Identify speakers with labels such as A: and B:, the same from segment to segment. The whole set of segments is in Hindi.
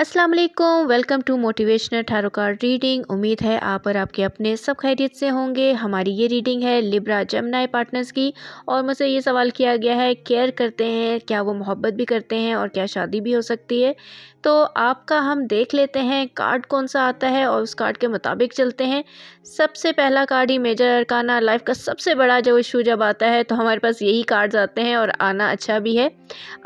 A: अस्सलाम वालेकुम welcome to motivational tarot card reading उम्मीद है आप और आपके अपने सब खैरियत से होंगे हमारी ये रीडिंग है लिब्रा जमनाई पार्टनर्स की और मुझसे ये सवाल किया गया है केयर करते हैं क्या वो मोहब्बत भी करते हैं और क्या शादी भी हो सकती है तो आपका हम देख लेते हैं कार्ड कौन सा आता है और उस कार्ड के मुताबिक चलते हैं सबसे पहला कार्ड ही मेजर अरकाना लाइफ का सबसे बड़ा जो इशू जब आता है तो हमारे पास यही कार्ड्स आते हैं और आना अच्छा भी है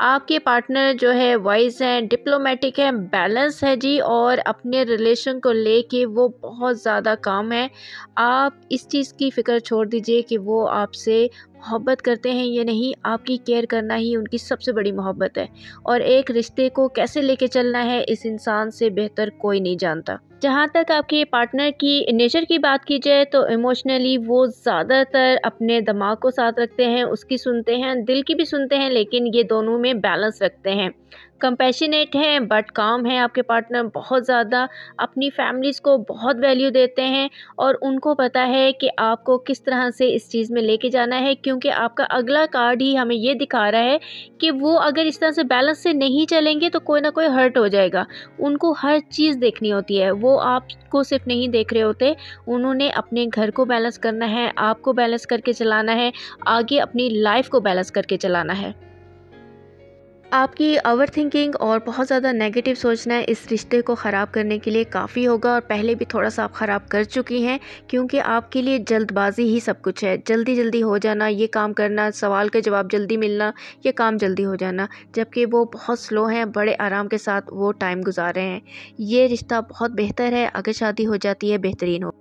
A: आपके पार्टनर जो है वाइज हैं डिप्लोमेटिक हैं बैलेंस है जी और अपने रिलेशन को लेके वो बहुत ज़्यादा काम है आप इस चीज़ की फ़िक्र छोड़ दीजिए कि वो आपसे मोहब्बत करते हैं या नहीं आपकी केयर करना ही उनकी सबसे बड़ी मोहब्बत है और एक रिश्ते को कैसे लेके चलना है इस इंसान से बेहतर कोई नहीं जानता जहाँ तक आपके पार्टनर की नेचर की बात की जाए तो इमोशनली वो ज़्यादातर अपने दिमाग को साथ रखते हैं उसकी सुनते हैं दिल की भी सुनते हैं लेकिन ये दोनों में बैलेंस रखते हैं कंपेशनेट हैं बट काम हैं आपके पार्टनर बहुत ज़्यादा अपनी फैमिलीज़ को बहुत वैल्यू देते हैं और उनको पता है कि आपको किस तरह से इस चीज़ में लेके जाना है क्योंकि आपका अगला कार्ड ही हमें ये दिखा रहा है कि वो अगर इस तरह से बैलेंस से नहीं चलेंगे तो कोई ना कोई हर्ट हो जाएगा उनको हर चीज़ देखनी होती है वो आपको सिर्फ नहीं देख रहे होते उन्होंने अपने घर को बैलेंस करना है आपको बैलेंस करके चलाना है आगे अपनी लाइफ को बैलेंस करके चलाना है आपकी ओवर थिंकिंग और बहुत ज़्यादा नेगेटिव सोचना इस रिश्ते को ख़राब करने के लिए काफ़ी होगा और पहले भी थोड़ा सा आप ख़राब कर चुकी हैं क्योंकि आपके लिए जल्दबाजी ही सब कुछ है जल्दी जल्दी हो जाना ये काम करना सवाल का जवाब जल्दी मिलना ये काम जल्दी हो जाना जबकि वो बहुत स्लो हैं बड़े आराम के साथ वो टाइम गुजार रहे हैं ये रिश्ता बहुत बेहतर है अगर शादी हो जाती है बेहतरीन हो